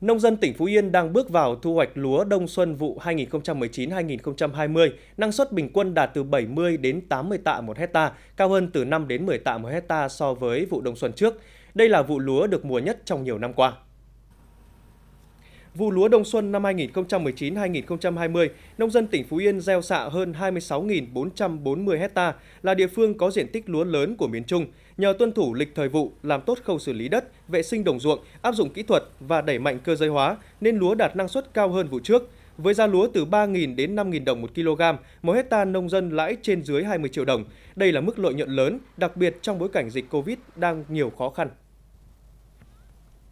Nông dân tỉnh Phú Yên đang bước vào thu hoạch lúa đông xuân vụ 2019-2020, năng suất bình quân đạt từ 70 đến 80 tạ một hecta, cao hơn từ 5 đến 10 tạ một hecta so với vụ đông xuân trước. Đây là vụ lúa được mùa nhất trong nhiều năm qua. Vụ lúa đông xuân năm 2019-2020, nông dân tỉnh Phú Yên gieo xạ hơn 26.440 hecta là địa phương có diện tích lúa lớn của miền Trung. Nhờ tuân thủ lịch thời vụ, làm tốt khâu xử lý đất, vệ sinh đồng ruộng, áp dụng kỹ thuật và đẩy mạnh cơ giới hóa nên lúa đạt năng suất cao hơn vụ trước. Với giá lúa từ 3.000 đến 5.000 đồng một kg, mỗi hecta nông dân lãi trên dưới 20 triệu đồng. Đây là mức lợi nhuận lớn, đặc biệt trong bối cảnh dịch Covid đang nhiều khó khăn.